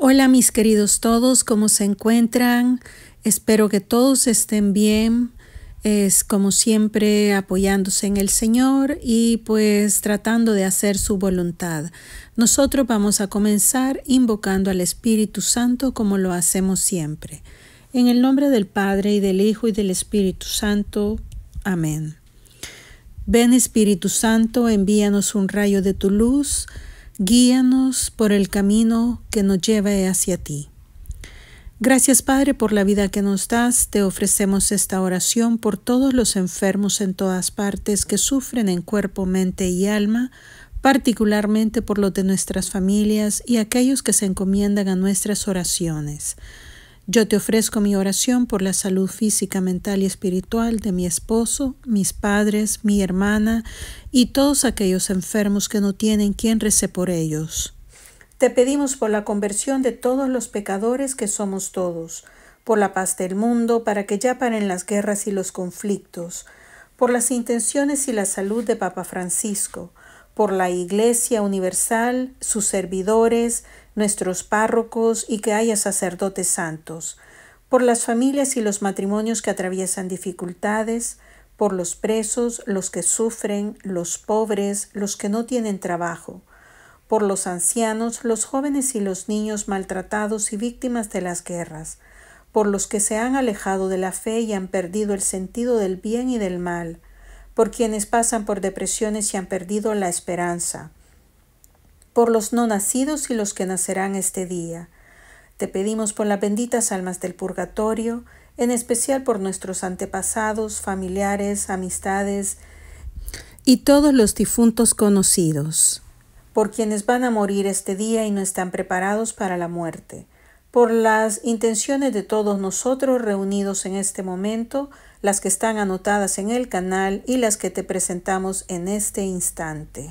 Hola mis queridos todos, ¿cómo se encuentran? Espero que todos estén bien. Es como siempre apoyándose en el Señor y pues tratando de hacer su voluntad. Nosotros vamos a comenzar invocando al Espíritu Santo como lo hacemos siempre. En el nombre del Padre y del Hijo y del Espíritu Santo. Amén. Ven Espíritu Santo, envíanos un rayo de tu luz Guíanos por el camino que nos lleva hacia ti. Gracias Padre por la vida que nos das. Te ofrecemos esta oración por todos los enfermos en todas partes que sufren en cuerpo, mente y alma, particularmente por los de nuestras familias y aquellos que se encomiendan a nuestras oraciones. Yo te ofrezco mi oración por la salud física, mental y espiritual de mi esposo, mis padres, mi hermana y todos aquellos enfermos que no tienen quien rece por ellos. Te pedimos por la conversión de todos los pecadores que somos todos, por la paz del mundo, para que ya paren las guerras y los conflictos, por las intenciones y la salud de Papa Francisco, por la Iglesia Universal, sus servidores, nuestros párrocos y que haya sacerdotes santos, por las familias y los matrimonios que atraviesan dificultades, por los presos, los que sufren, los pobres, los que no tienen trabajo, por los ancianos, los jóvenes y los niños maltratados y víctimas de las guerras, por los que se han alejado de la fe y han perdido el sentido del bien y del mal, por quienes pasan por depresiones y han perdido la esperanza, por los no nacidos y los que nacerán este día. Te pedimos por las benditas almas del purgatorio, en especial por nuestros antepasados, familiares, amistades y todos los difuntos conocidos, por quienes van a morir este día y no están preparados para la muerte, por las intenciones de todos nosotros reunidos en este momento, las que están anotadas en el canal y las que te presentamos en este instante.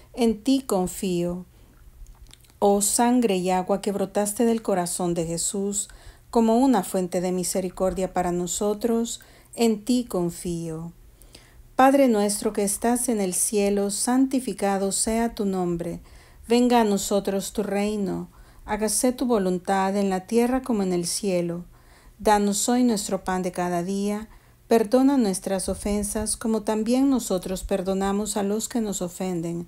en ti confío. Oh sangre y agua que brotaste del corazón de Jesús, como una fuente de misericordia para nosotros, en ti confío. Padre nuestro que estás en el cielo, santificado sea tu nombre. Venga a nosotros tu reino. Hágase tu voluntad en la tierra como en el cielo. Danos hoy nuestro pan de cada día. Perdona nuestras ofensas como también nosotros perdonamos a los que nos ofenden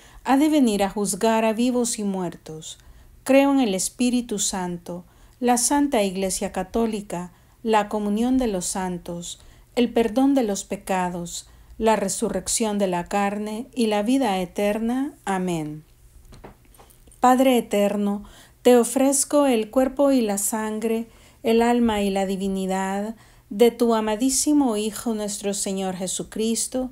ha de venir a juzgar a vivos y muertos. Creo en el Espíritu Santo, la Santa Iglesia Católica, la comunión de los santos, el perdón de los pecados, la resurrección de la carne y la vida eterna. Amén. Padre eterno, te ofrezco el cuerpo y la sangre, el alma y la divinidad de tu amadísimo Hijo nuestro Señor Jesucristo,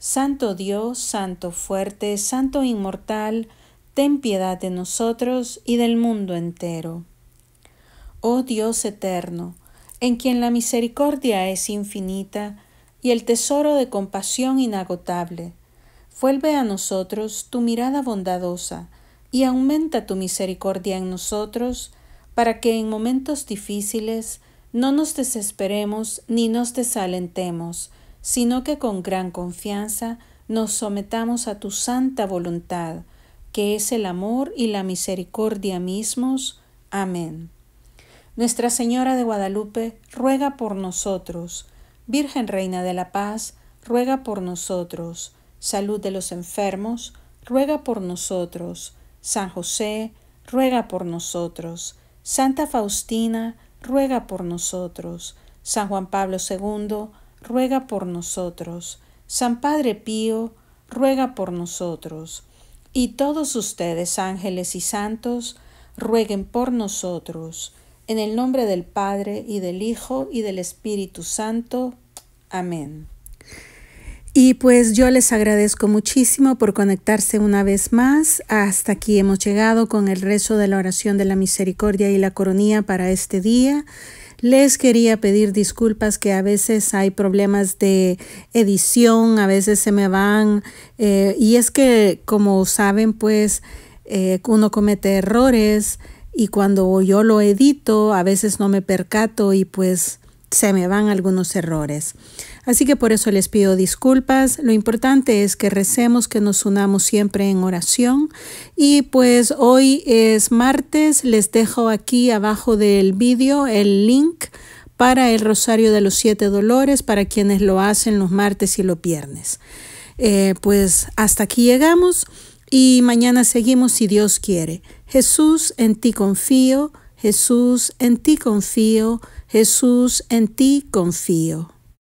Santo Dios, Santo fuerte, Santo inmortal, ten piedad de nosotros y del mundo entero. Oh Dios eterno, en quien la misericordia es infinita y el tesoro de compasión inagotable, vuelve a nosotros tu mirada bondadosa y aumenta tu misericordia en nosotros, para que en momentos difíciles no nos desesperemos ni nos desalentemos, sino que con gran confianza nos sometamos a tu santa voluntad, que es el amor y la misericordia mismos. Amén. Nuestra Señora de Guadalupe, ruega por nosotros. Virgen Reina de la Paz, ruega por nosotros. Salud de los enfermos, ruega por nosotros. San José, ruega por nosotros. Santa Faustina, ruega por nosotros. San Juan Pablo II, ruega por nosotros. San Padre Pío, ruega por nosotros. Y todos ustedes, ángeles y santos, rueguen por nosotros. En el nombre del Padre, y del Hijo, y del Espíritu Santo. Amén. Y pues yo les agradezco muchísimo por conectarse una vez más. Hasta aquí hemos llegado con el rezo de la oración de la misericordia y la coronía para este día. Les quería pedir disculpas que a veces hay problemas de edición, a veces se me van. Eh, y es que, como saben, pues eh, uno comete errores y cuando yo lo edito, a veces no me percato y pues se me van algunos errores. Así que por eso les pido disculpas. Lo importante es que recemos, que nos unamos siempre en oración. Y pues hoy es martes. Les dejo aquí abajo del vídeo el link para el Rosario de los Siete Dolores para quienes lo hacen los martes y los viernes. Eh, pues hasta aquí llegamos y mañana seguimos si Dios quiere. Jesús, en ti confío. Jesús, en ti confío. Jesús, en ti confío.